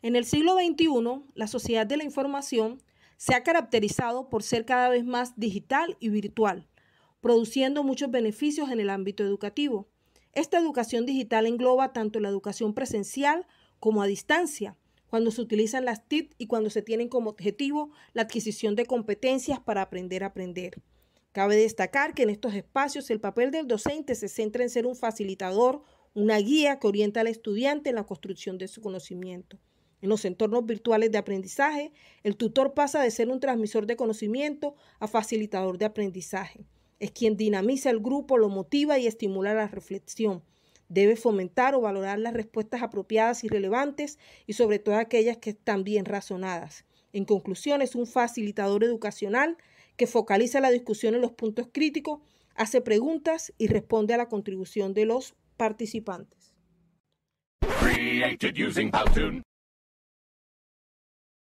En el siglo XXI, la sociedad de la información se ha caracterizado por ser cada vez más digital y virtual, produciendo muchos beneficios en el ámbito educativo. Esta educación digital engloba tanto la educación presencial como a distancia, cuando se utilizan las TIC y cuando se tienen como objetivo la adquisición de competencias para aprender a aprender. Cabe destacar que en estos espacios el papel del docente se centra en ser un facilitador, una guía que orienta al estudiante en la construcción de su conocimiento. En los entornos virtuales de aprendizaje, el tutor pasa de ser un transmisor de conocimiento a facilitador de aprendizaje. Es quien dinamiza el grupo, lo motiva y estimula la reflexión. Debe fomentar o valorar las respuestas apropiadas y relevantes y sobre todo aquellas que están bien razonadas. En conclusión, es un facilitador educacional que focaliza la discusión en los puntos críticos, hace preguntas y responde a la contribución de los participantes.